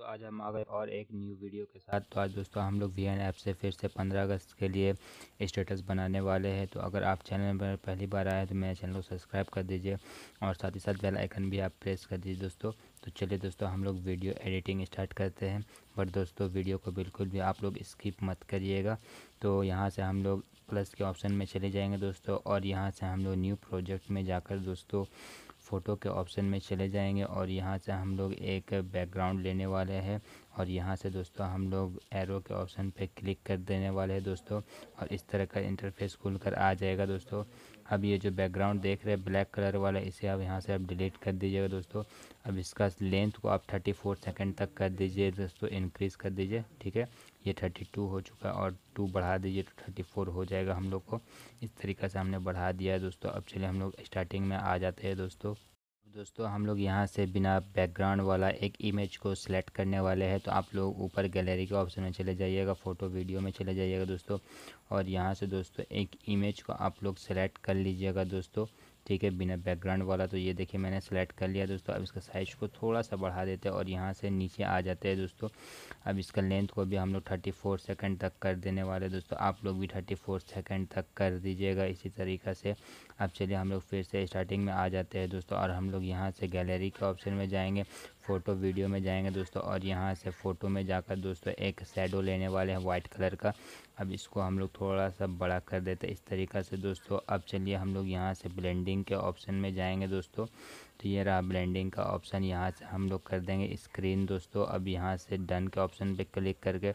दोस्तों आज हम आ गए और एक न्यू वीडियो के साथ तो आज दोस्तों हम लोग वी एन ऐप से फिर से 15 अगस्त के लिए स्टेटस बनाने वाले हैं तो अगर आप चैनल पर पहली बार आए तो मेरे चैनल को सब्सक्राइब कर दीजिए और साथ ही साथ बेल आइकन भी आप प्रेस कर दीजिए दोस्तों तो चलिए दोस्तों हम लोग वीडियो एडिटिंग स्टार्ट करते हैं बट दोस्तों वीडियो को बिल्कुल भी आप लोग स्किप मत करिएगा तो यहाँ से हम लोग प्लस के ऑप्शन में चले जाएँगे दोस्तों और यहाँ से हम लोग न्यू प्रोजेक्ट में जाकर दोस्तों फ़ोटो के ऑप्शन में चले जाएंगे और यहाँ से हम लोग एक बैकग्राउंड लेने वाले हैं और यहाँ से दोस्तों हम लोग एरो के ऑप्शन पे क्लिक कर देने वाले हैं दोस्तों और इस तरह का इंटरफेस खुल कर आ जाएगा दोस्तों अब ये जो बैकग्राउंड देख रहे हैं ब्लैक कलर वाला इसे आप यहाँ से आप डिलीट कर दीजिएगा दोस्तों अब इसका लेंथ को आप थर्टी फोर सेकेंड तक कर दीजिए दोस्तों इंक्रीज़ कर दीजिए ठीक है ये थर्टी टू हो चुका है और टू बढ़ा दीजिए तो थर्टी फोर हो जाएगा हम लोग को इस तरीके से हमने बढ़ा दिया है दोस्तों अब चलिए हम लोग स्टार्टिंग में आ जाते हैं दोस्तों दोस्तों हम लोग यहाँ से बिना बैकग्राउंड वाला एक इमेज को सिलेक्ट करने वाले हैं तो आप लोग ऊपर गैलरी के ऑप्शन में चले जाइएगा फ़ोटो वीडियो में चले जाइएगा दोस्तों और यहाँ से दोस्तों एक इमेज को आप लोग सेलेक्ट कर लीजिएगा दोस्तों ठीक है बिना बैकग्राउंड वाला तो ये देखिए मैंने सेलेक्ट कर लिया दोस्तों अब इसका साइज़ को थोड़ा सा बढ़ा देते हैं और यहाँ से नीचे आ जाते हैं दोस्तों अब इसका लेंथ को भी हम लोग थर्टी फोर सेकेंड तक कर देने वाले दोस्तों आप लोग भी थर्टी फोर सेकेंड तक कर दीजिएगा इसी तरीक़ा से अब चलिए हम लोग फिर से स्टार्टिंग में आ जाते हैं दोस्तों और हम लोग यहाँ से गैलरी के ऑप्शन में जाएंगे फ़ोटो वीडियो में जाएंगे दोस्तों और यहाँ से फ़ोटो में जाकर दोस्तों एक शेडो लेने वाले हैं वाइट कलर का अब इसको हम लोग थोड़ा सा बड़ा कर देते हैं इस तरीक़ा से दोस्तों अब चलिए हम लोग यहाँ से ब्लेंडिंग के ऑप्शन में जाएंगे दोस्तों तो ये रहा ब्लेंडिंग का ऑप्शन यहाँ से हम लोग कर देंगे स्क्रीन दोस्तों अब यहाँ से डन के ऑप्शन पर क्लिक करके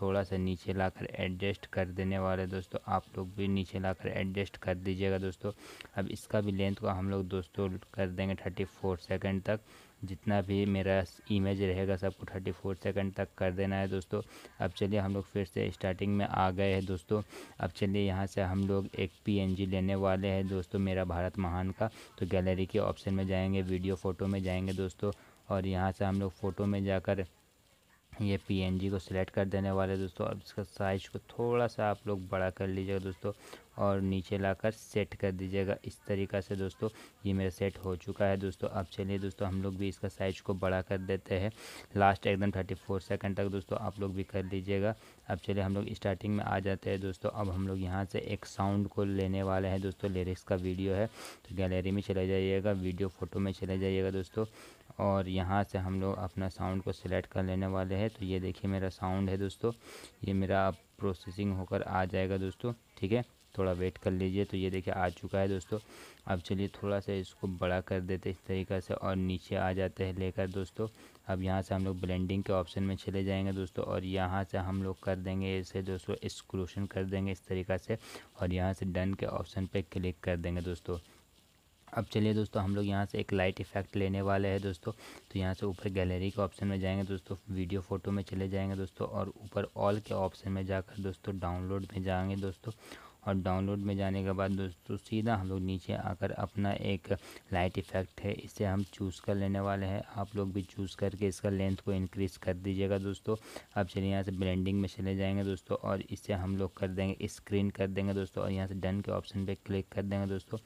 थोड़ा सा नीचे लाकर एडजस्ट कर देने वाले दोस्तों आप लोग भी नीचे लाकर एडजस्ट कर दीजिएगा दोस्तों अब इसका भी लेंथ को हम लोग दोस्तों कर देंगे थर्टी फोर सेकेंड तक जितना भी मेरा इमेज रहेगा सबको थर्टी फोर सेकेंड तक कर देना है दोस्तों अब चलिए हम लोग फिर से स्टार्टिंग में आ गए हैं दोस्तों अब चलिए यहाँ से हम लोग एक पीएनजी लेने वाले हैं दोस्तों मेरा भारत महान का तो गैलरी के ऑप्शन में जाएंगे वीडियो फ़ोटो में जाएंगे दोस्तों और यहाँ से हम लोग फ़ोटो में जाकर ये पीएनजी को सिलेक्ट कर देने वाले दोस्तों अब इसका साइज़ को थोड़ा सा आप लोग बड़ा कर लीजिएगा दोस्तों और नीचे लाकर सेट कर दीजिएगा इस तरीक़ा से दोस्तों ये मेरा सेट हो चुका है दोस्तों अब चलिए दोस्तों हम लोग भी इसका साइज़ को बड़ा कर देते हैं लास्ट एकदम थर्टी फोर सेकेंड तक दोस्तों आप लोग भी कर लीजिएगा अब चलिए हम लोग स्टार्टिंग में आ जाते हैं दोस्तों अब हम लोग यहाँ से एक साउंड को लेने वाले हैं दोस्तों लिरिक्स का वीडियो है तो गैलरी में चले जाइएगा वीडियो फ़ोटो में चले जाइएगा दोस्तों और यहाँ से हम लोग अपना साउंड को सिलेक्ट कर लेने वाले हैं तो ये देखिए मेरा साउंड है दोस्तों ये मेरा प्रोसेसिंग होकर आ जाएगा दोस्तों ठीक है थोड़ा वेट कर लीजिए तो ये देखिए आ चुका है दोस्तों अब चलिए थोड़ा सा इसको बड़ा कर देते इस तरीके से और नीचे आ जाते हैं लेकर दोस्तों अब यहाँ से हम लोग ब्लेंडिंग के ऑप्शन में चले जाएंगे दोस्तों और यहाँ से हम लोग कर देंगे इसे दोस्तों एक्सक्लूशन कर देंगे इस तरीक़ा से और यहाँ से डन के ऑप्शन पर क्लिक कर देंगे दोस्तों अब चलिए दोस्तों हम लोग यहाँ से एक लाइट इफेक्ट लेने वाले हैं दोस्तों तो यहाँ से ऊपर गैलरी के ऑप्शन में जाएंगे दोस्तों वीडियो फोटो में चले जाएंगे दोस्तों और ऊपर ऑल के ऑप्शन में जाकर दोस्तों डाउनलोड में जाएंगे दोस्तों और डाउनलोड में जाने के बाद दोस्तों सीधा हम लोग नीचे आकर अपना एक लाइट इफ़ेक्ट है इसे हम चूज़ कर लेने वाले हैं आप लोग भी चूज़ करके इसका लेंथ को इंक्रीज़ कर दीजिएगा दोस्तों अब चलिए यहाँ से ब्लेंडिंग में चले जाएंगे दोस्तों और इसे हम लोग कर देंगे स्क्रीन कर देंगे दोस्तों और यहाँ से डन के ऑप्शन पर क्लिक कर देंगे दोस्तों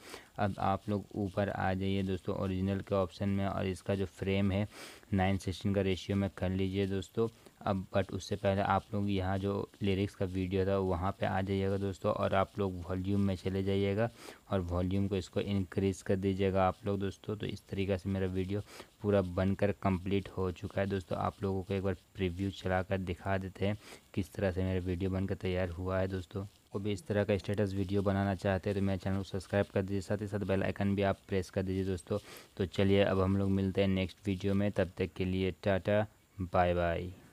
अब आप लोग ऊपर आ जाइए दोस्तों ओरिजिनल के ऑप्शन में और इसका जो फ्रेम है नाइन सिक्सटीन का रेशियो में कर लीजिए दोस्तों अब बट उससे पहले आप लोग यहाँ जो लिरिक्स का वीडियो था वहाँ पे आ जाइएगा दोस्तों और आप लोग वॉल्यूम में चले जाइएगा और वॉल्यूम को इसको इनक्रीज़ कर दीजिएगा आप लोग दोस्तों तो इस तरीके से मेरा वीडियो पूरा बनकर कंप्लीट हो चुका है दोस्तों आप लोगों को एक बार प्रीव्यू चला कर दिखा देते हैं किस तरह से मेरा वीडियो बनकर तैयार हुआ है दोस्तों को भी इस तरह का स्टेटस वीडियो बनाना चाहते हैं तो मेरे चैनल को सब्सक्राइब कर दीजिए साथ ही साथ बेल आइकन भी आप प्रेस कर दीजिए दोस्तों तो चलिए अब हम लोग मिलते हैं नेक्स्ट वीडियो में तब तक के लिए टाटा बाय बाय